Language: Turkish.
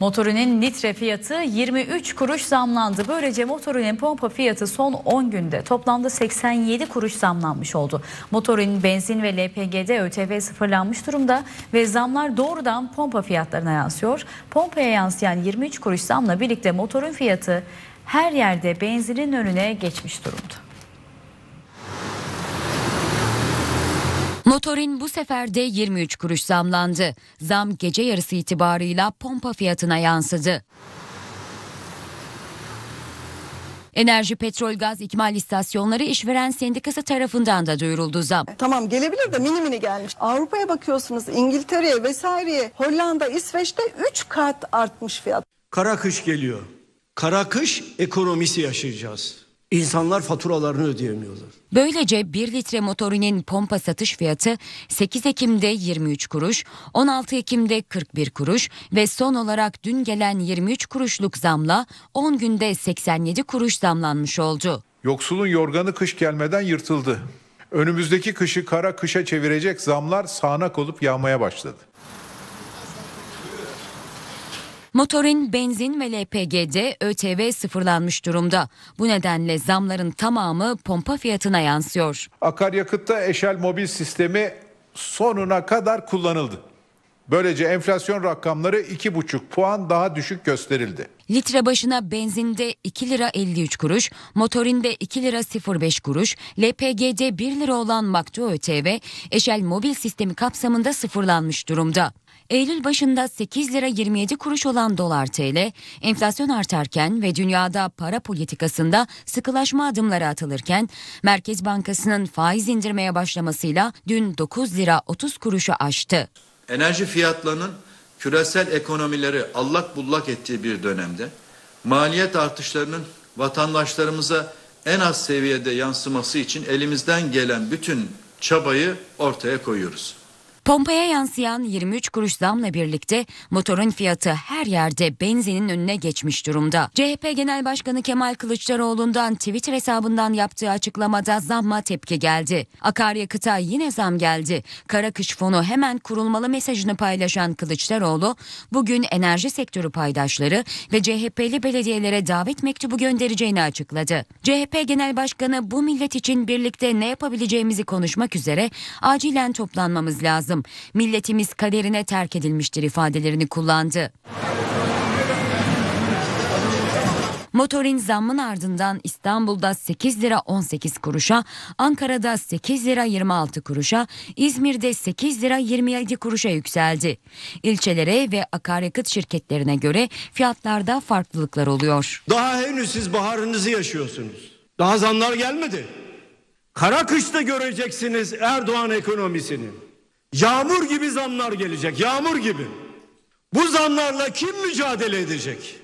Motorinin litre fiyatı 23 kuruş zamlandı. Böylece motorinin pompa fiyatı son 10 günde toplamda 87 kuruş zamlanmış oldu. Motorinin benzin ve LPG'de ÖTV sıfırlanmış durumda ve zamlar doğrudan pompa fiyatlarına yansıyor. Pompaya yansıyan 23 kuruş zamla birlikte motorun fiyatı her yerde benzinin önüne geçmiş durumda. Motorin bu sefer de 23 kuruş zamlandı. Zam gece yarısı itibarıyla pompa fiyatına yansıdı. Enerji, petrol, gaz ikmal istasyonları işveren sendikası tarafından da duyuruldu zam. Tamam gelebilir de mini mini gelmiş. Avrupa'ya bakıyorsunuz İngiltere'ye vesaireye Hollanda, İsveç'te 3 kat artmış fiyat. Kara kış geliyor. Kara kış ekonomisi yaşayacağız. İnsanlar faturalarını ödeyemiyorlar. Böylece 1 litre motorinin pompa satış fiyatı 8 Ekim'de 23 kuruş, 16 Ekim'de 41 kuruş ve son olarak dün gelen 23 kuruşluk zamla 10 günde 87 kuruş zamlanmış oldu. Yoksulun yorganı kış gelmeden yırtıldı. Önümüzdeki kışı kara kışa çevirecek zamlar sağanak olup yağmaya başladı. Motorin, benzin ve LPG'de ÖTV sıfırlanmış durumda. Bu nedenle zamların tamamı pompa fiyatına yansıyor. Akaryakıtta eşel mobil sistemi sonuna kadar kullanıldı. Böylece enflasyon rakamları 2,5 puan daha düşük gösterildi. Litre başına benzinde 2 lira 53 kuruş, motorinde 2 lira 05 kuruş, LPG'de 1 lira olan makto ÖTV, Eşel mobil sistemi kapsamında sıfırlanmış durumda. Eylül başında 8 lira 27 kuruş olan dolar TL, enflasyon artarken ve dünyada para politikasında sıkılaşma adımları atılırken, Merkez Bankası'nın faiz indirmeye başlamasıyla dün 9 lira 30 kuruşu aştı enerji fiyatlarının küresel ekonomileri allak bullak ettiği bir dönemde maliyet artışlarının vatandaşlarımıza en az seviyede yansıması için elimizden gelen bütün çabayı ortaya koyuyoruz. Pompaya yansıyan 23 kuruş zamla birlikte motorun fiyatı her yerde benzinin önüne geçmiş durumda. CHP Genel Başkanı Kemal Kılıçdaroğlu'ndan Twitter hesabından yaptığı açıklamada zamma tepki geldi. Akaryakıta yine zam geldi. Kara kış fonu hemen kurulmalı mesajını paylaşan Kılıçdaroğlu bugün enerji sektörü paydaşları ve CHP'li belediyelere davet mektubu göndereceğini açıkladı. CHP Genel Başkanı bu millet için birlikte ne yapabileceğimizi konuşmak üzere acilen toplanmamız lazım Hanım milletimiz kaderine terk edilmiştir ifadelerini kullandı. Motorin zammın ardından İstanbul'da 8 lira 18 kuruşa, Ankara'da 8 lira 26 kuruşa, İzmir'de 8 lira 27 kuruşa yükseldi. İlçelere ve akaryakıt şirketlerine göre fiyatlarda farklılıklar oluyor. Daha henüz siz baharınızı yaşıyorsunuz. Daha zamlar gelmedi. Kara kışta göreceksiniz Erdoğan ekonomisini. Yağmur gibi zamlar gelecek, yağmur gibi. Bu zamlarla kim mücadele edecek?